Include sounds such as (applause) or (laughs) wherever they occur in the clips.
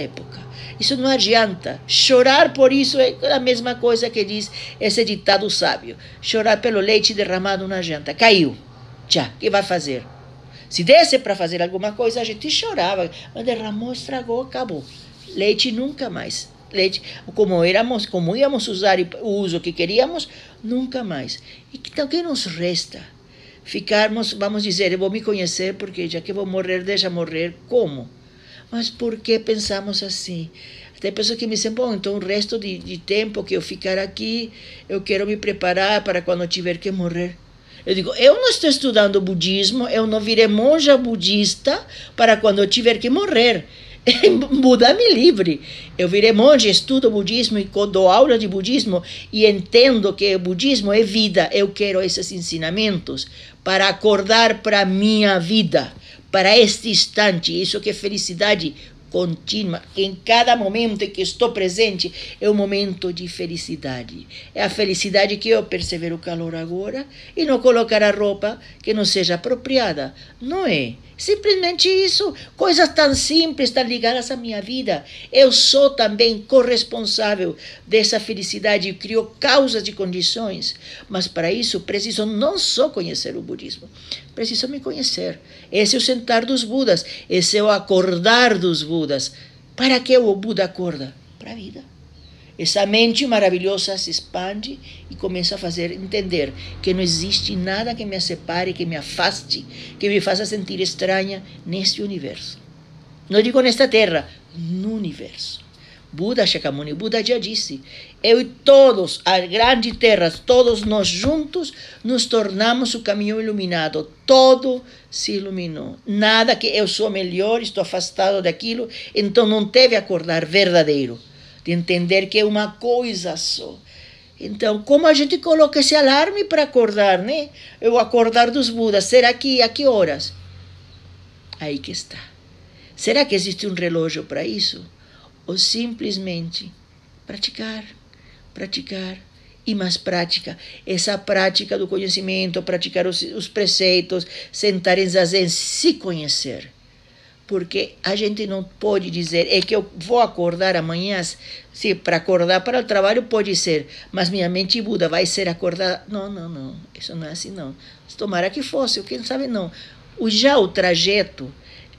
época. Isso não adianta. Chorar por isso é a mesma coisa que diz esse ditado sábio. Chorar pelo leite derramado na janta. Caiu. Já, o que vai fazer? Se desse para fazer alguma coisa, a gente chorava. Mas derramou, estragou, acabou. Leite nunca mais. Leite, como éramos, como íamos usar o uso que queríamos, nunca mais. Então, o que nos resta? Ficarmos, vamos dizer, eu vou me conhecer porque já que vou morrer, deixa morrer. Como? Mas por que pensamos assim? Tem pessoas que me dizem: bom, então o resto de, de tempo que eu ficar aqui, eu quero me preparar para quando tiver que morrer. Eu digo: eu não estou estudando budismo, eu não virei monja budista para quando eu tiver que morrer. Buda (laughs) me livre. Eu virei monge, estudo budismo e dou aula de budismo e entendo que o budismo é vida. Eu quero esses ensinamentos para acordar para a minha vida, para este instante. Isso que é felicidade contínua, em cada momento em que estou presente é um momento de felicidade. É a felicidade que eu perceber o calor agora e não colocar a roupa que não seja apropriada. Não é? Simplesmente isso. Coisas tão simples, tão ligadas à minha vida. Eu sou também corresponsável dessa felicidade e crio causas e condições. Mas para isso preciso não só conhecer o budismo, preciso me conhecer. Esse é o sentar dos Budas, esse é o acordar dos Budas. Para que o Buda acorda? Para a vida. Essa mente maravilhosa se expande e começa a fazer entender que não existe nada que me separe, que me afaste, que me faça sentir estranha neste universo. Não digo nesta terra, no universo. Buda Shakyamuni Buda já disse: eu e todos, a grande terra, todos nós juntos, nos tornamos o caminho iluminado. Todo se iluminou. Nada que eu sou melhor, estou afastado daquilo, então não teve acordar verdadeiro de entender que é uma coisa só. Então, como a gente coloca esse alarme para acordar, né? Eu acordar dos Budas, será que a que horas? Aí que está. Será que existe um relógio para isso? Ou simplesmente praticar, praticar e mais prática. Essa prática do conhecimento, praticar os, os preceitos, sentar em zazen, se conhecer porque a gente não pode dizer é que eu vou acordar amanhã, se para acordar para o trabalho pode ser, mas minha mente muda, vai ser acordada. Não, não, não, isso não é assim não. Tomara que fosse, quem sabe não. O já o trajeto,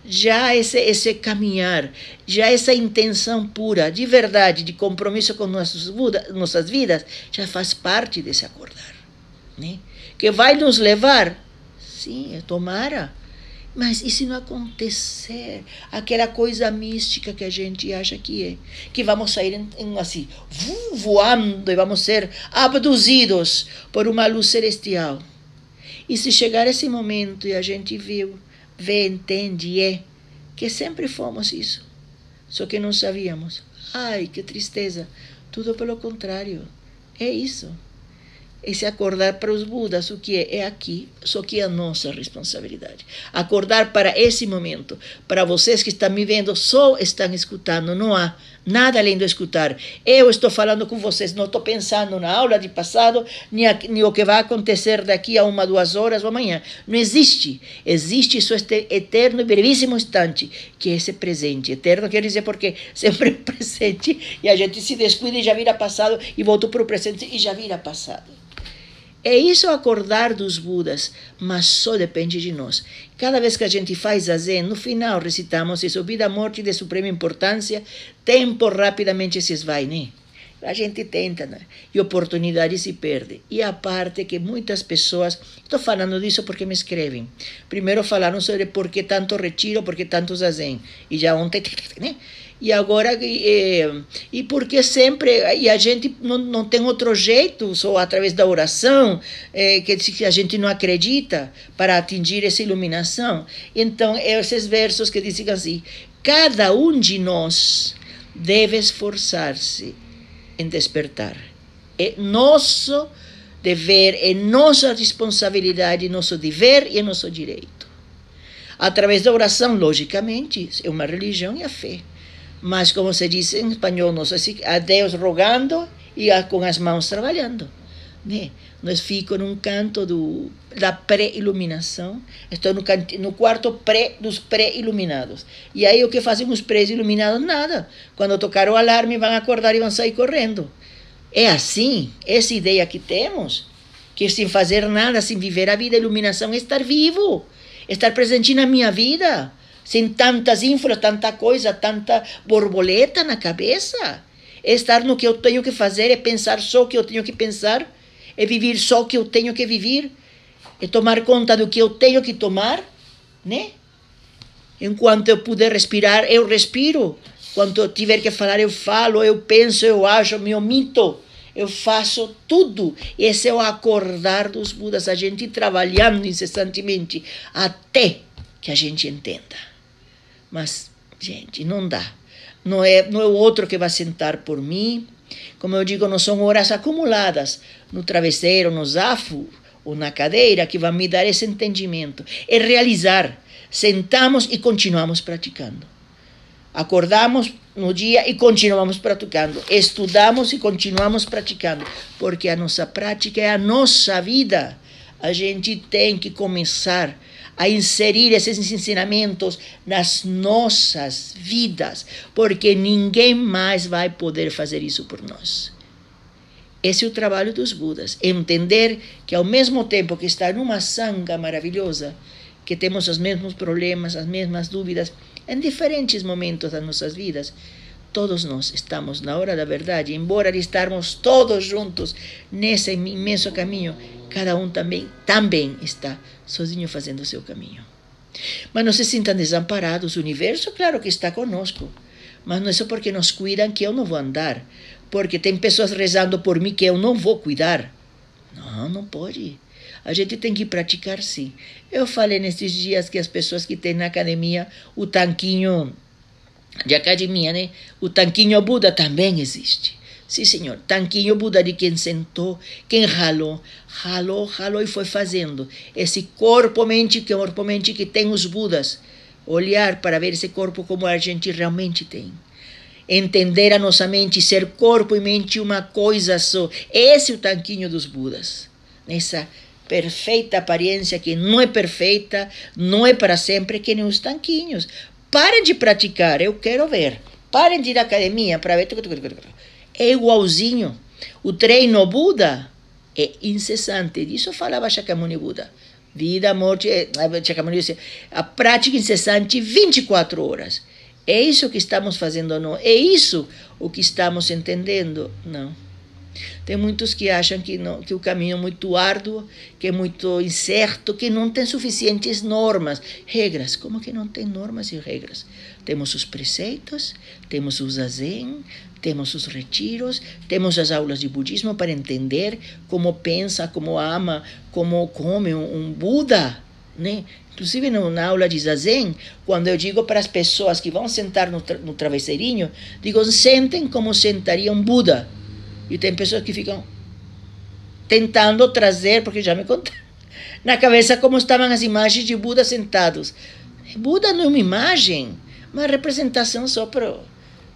já esse esse caminhar, já essa intenção pura, de verdade, de compromisso com nossas nossas vidas, já faz parte desse acordar, né? Que vai nos levar, sim, tomara mas e se não acontecer aquela coisa mística que a gente acha que é? Que vamos sair em, em, assim, voando e vamos ser abduzidos por uma luz celestial. E se chegar esse momento e a gente viu, vê, entende, é que sempre fomos isso, só que não sabíamos. Ai, que tristeza! Tudo pelo contrário, é isso esse acordar para os Budas, o que é, é aqui, só que é a nossa responsabilidade. Acordar para esse momento, para vocês que estão me vendo, só estão escutando, não há nada além de escutar. Eu estou falando com vocês, não estou pensando na aula de passado, nem, a, nem o que vai acontecer daqui a uma, duas horas ou amanhã. Não existe. Existe só este eterno e brevíssimo instante, que é esse presente. Eterno quer dizer porque (laughs) sempre é presente, e a gente se descuida e já vira passado, e volta para o presente e já vira passado. É isso acordar dos Budas, mas só depende de nós. Cada vez que a gente faz zazen, no final recitamos isso: vida, morte de suprema importância, tempo rapidamente se esvai, né? A gente tenta, né? E oportunidade se perde. E a parte que muitas pessoas. Estou falando disso porque me escrevem. Primeiro falaram sobre por que tanto retiro, por que tanto zazen. E já ontem, né? e agora eh, e, e porque sempre e a gente não, não tem outro jeito só através da oração é, que a gente não acredita para atingir essa iluminação então é esses versos que dizem assim cada um de nós deve esforçar-se em despertar é nosso dever é nossa responsabilidade nosso dever e é nosso direito através da oração logicamente é uma religião e a fé mas como se diz em espanhol, nós assim, a Deus rogando e a, com as mãos trabalhando. Né? Nós fico num canto do, da pré-iluminação, estou no, canto, no quarto pré dos pré-iluminados. E aí o que fazem os pré-iluminados? Nada. Quando tocar o alarme, vão acordar e vão sair correndo. É assim, essa ideia que temos, que sem fazer nada, sem viver a vida, a iluminação é estar vivo, estar presente na minha vida sem tantas ínfulas, tanta coisa, tanta borboleta na cabeça. Estar no que eu tenho que fazer é pensar só o que eu tenho que pensar, é viver só o que eu tenho que viver, é tomar conta do que eu tenho que tomar, né? Enquanto eu puder respirar, eu respiro. Quando eu tiver que falar, eu falo, eu penso, eu acho, me omito. Eu faço tudo. Esse é o acordar dos Budas, a gente trabalhando incessantemente até que a gente entenda. Mas, gente, não dá. Não é, não é o outro que vai sentar por mim. Como eu digo, não são horas acumuladas no travesseiro, no zafo ou na cadeira que vão me dar esse entendimento. É realizar. Sentamos e continuamos praticando. Acordamos no dia e continuamos praticando. Estudamos e continuamos praticando. Porque a nossa prática é a nossa vida. A gente tem que começar a a inserir esses ensinamentos nas nossas vidas, porque ninguém mais vai poder fazer isso por nós. Esse é o trabalho dos Budas, entender que ao mesmo tempo que está numa sanga maravilhosa, que temos os mesmos problemas, as mesmas dúvidas, em diferentes momentos das nossas vidas, todos nós estamos na hora da verdade, embora estarmos todos juntos nesse imenso caminho, Cada um também, também está sozinho fazendo o seu caminho. Mas não se sintam desamparados. O universo, claro que está conosco. Mas não é só porque nos cuidam que eu não vou andar. Porque tem pessoas rezando por mim que eu não vou cuidar. Não, não pode. A gente tem que praticar sim. Eu falei nesses dias que as pessoas que têm na academia o tanquinho de academia, né? O tanquinho Buda também existe. Sim, senhor. Tanquinho Buda de quem sentou, quem ralou, ralou, ralou e foi fazendo. Esse corpo-mente, que é o corpo-mente que tem os Budas. Olhar para ver esse corpo como a gente realmente tem. Entender a nossa mente, ser corpo e mente uma coisa só. Esse é o tanquinho dos Budas. Nessa perfeita aparência que não é perfeita, não é para sempre, que nem os tanquinhos. Parem de praticar, eu quero ver. Parem de ir à academia para ver é igualzinho. O treino Buda é incessante. Disso falava Shakyamuni Buda. Vida, morte, eh, eh, Shakyamuni a prática incessante 24 horas. É isso que estamos fazendo, não? É isso o que estamos entendendo? Não. Tem muitos que acham que, não, que o caminho é muito árduo, que é muito incerto, que não tem suficientes normas, regras. Como que não tem normas e regras? Temos os preceitos, temos os zazen, temos os retiros, temos as aulas de budismo para entender como pensa, como ama, como come um, um Buda. Né? Inclusive, na aula de zazen, quando eu digo para as pessoas que vão sentar no, tra no travesseirinho, digo, sentem como sentaria um Buda e tem pessoas que ficam tentando trazer, porque já me contaram, (laughs) na cabeça como estavam as imagens de Buda sentados. Buda não é uma imagem, uma representação só para,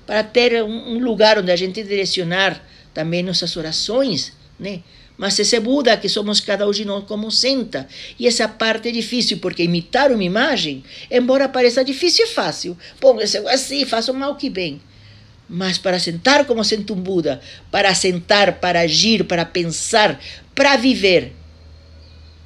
para ter um, lugar onde a gente direcionar também nossas orações, né? Mas esse Buda que somos cada um de nós como senta. E essa parte é difícil, porque imitar uma imagem, embora pareça difícil, é fácil. Bom, eu assim, faço mal que bem. Mas para sentar como senta um Buda, para sentar, para agir, para pensar, para viver,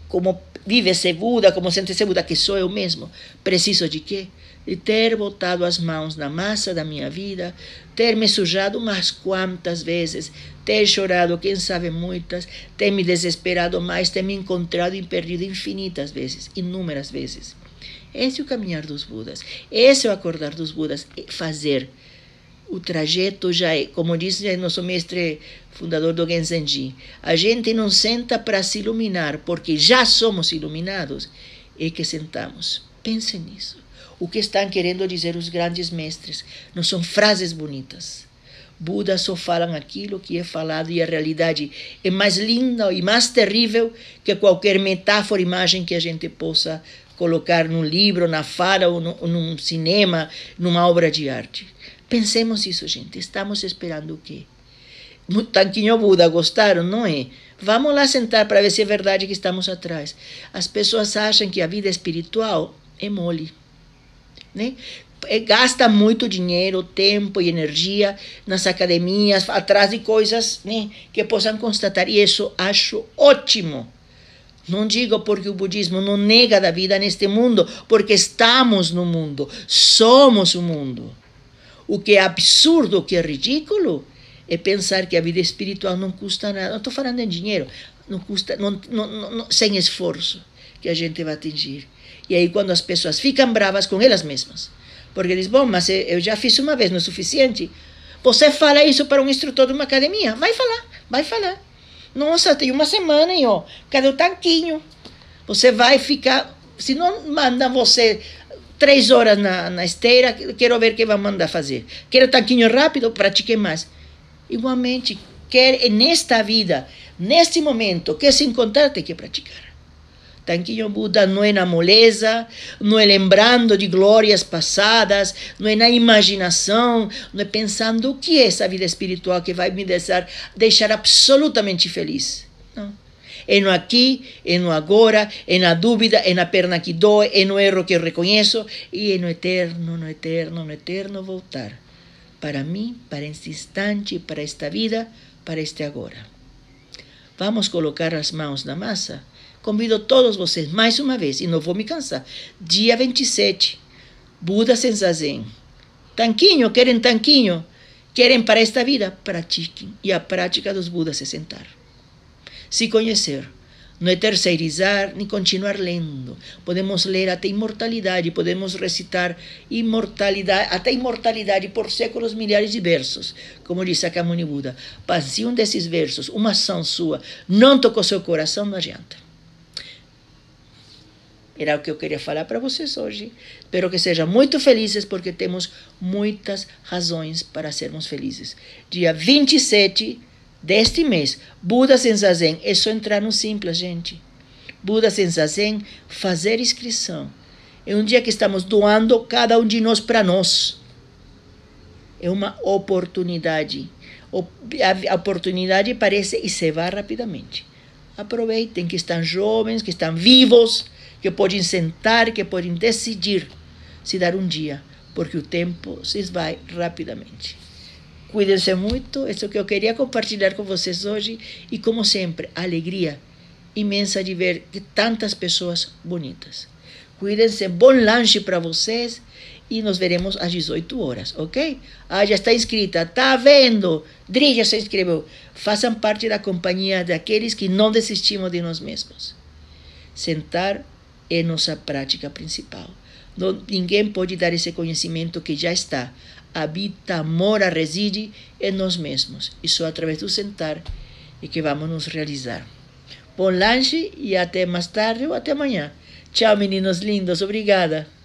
como vive esse Buda, como sente esse Buda, que sou eu mesmo, preciso de quê? De ter botado as mãos na massa da minha vida, ter me sujado umas quantas vezes, ter chorado, quem sabe muitas, ter me desesperado mais, ter me encontrado e perdido infinitas vezes, inúmeras vezes. Esse é o caminhar dos Budas, esse é o acordar dos Budas, é fazer o trajeto já é, como diz é nosso mestre fundador do Genzenji, a gente não senta para se iluminar, porque já somos iluminados, é que sentamos. Pensem nisso. O que estão querendo dizer os grandes mestres não são frases bonitas. Buda só falam aquilo que é falado e a realidade é mais linda e mais terrível que qualquer metáfora, imagem que a gente possa colocar num livro, na fala ou num cinema, numa obra de arte. Pensemos isso, gente. Estamos esperando o quê? Tanquinho Buda, gostaram, não é? Vamos lá sentar para ver se é verdade que estamos atrás. As pessoas acham que a vida espiritual é mole. Né? É, gasta muito dinheiro, tempo e energia nas academias, atrás de coisas né, que possam constatar. E isso acho ótimo. Não digo porque o budismo não nega da vida neste mundo, porque estamos no mundo, somos o mundo. O que é absurdo, o que é ridículo, é pensar que a vida espiritual não custa nada. Não estou falando em dinheiro, não custa, não, não, não, sem esforço que a gente vai atingir. E aí, quando as pessoas ficam bravas com elas mesmas, porque dizem, bom, mas eu já fiz uma vez, não é suficiente. Você fala isso para um instrutor de uma academia, vai falar, vai falar. Nossa, tem uma semana, e ó, cadê o tanquinho? Você vai ficar, se não manda você Três horas na, na esteira, quero ver o que vai mandar fazer. Quero tanquinho rápido, pratique mais. Igualmente, quer nesta vida, neste momento, que se encontrar, tem que praticar. Tanquinho Buda não é na moleza, não é lembrando de glórias passadas, não é na imaginação, não é pensando o que é essa vida espiritual que vai me deixar, deixar absolutamente feliz. Não eno é no aqui, eno é no agora, é na dúvida, é na perna que dói, eno é no erro que eu reconheço e eno no eterno, no eterno, no eterno voltar para mim, para este instante, para esta vida, para este agora. Vamos colocar as mãos na massa. Convido todos vocês mais uma vez, e não vou me cansar. Dia 27, Buda Zazen. Tanquinho, querem tanquinho? Querem para esta vida? Pratiquem. E a prática dos Budas se sentar se conhecer. Não é terceirizar nem continuar lendo. Podemos ler até imortalidade, podemos recitar imortalidade, até imortalidade por séculos, milhares de versos, como disse Sakamuni Buda. Mas se um desses versos, uma ação sua, não tocou seu coração, não adianta. Era o que eu queria falar para vocês hoje. Espero que sejam muito felizes, porque temos muitas razões para sermos felizes. Dia 27 deste mês, Buda sem Zazen. É só entrar no Simples, gente. Buda sem Zazen, fazer inscrição. É um dia que estamos doando cada um de nós para nós. É uma oportunidade. A oportunidade aparece e se vai rapidamente. Aproveitem que estão jovens, que estão vivos, que podem sentar, que podem decidir se dar um dia, porque o tempo se vai rapidamente. Cuidem-se muito, isso que eu queria compartilhar com vocês hoje. E como sempre, a alegria imensa de ver tantas pessoas bonitas. Cuidem-se, bom lanche para vocês e nos veremos às 18 horas, ok? Ah, já está inscrita, tá vendo? Dri já se inscreveu. Façam parte da companhia daqueles que não desistimos de nós mesmos. Sentar é nossa prática principal. Não, ninguém pode dar esse conhecimento que já está. Habita, mora, reside em nós mesmos. E só é através do sentar é que vamos nos realizar. Bom lanche e até mais tarde ou até amanhã. Tchau, meninos lindos. Obrigada.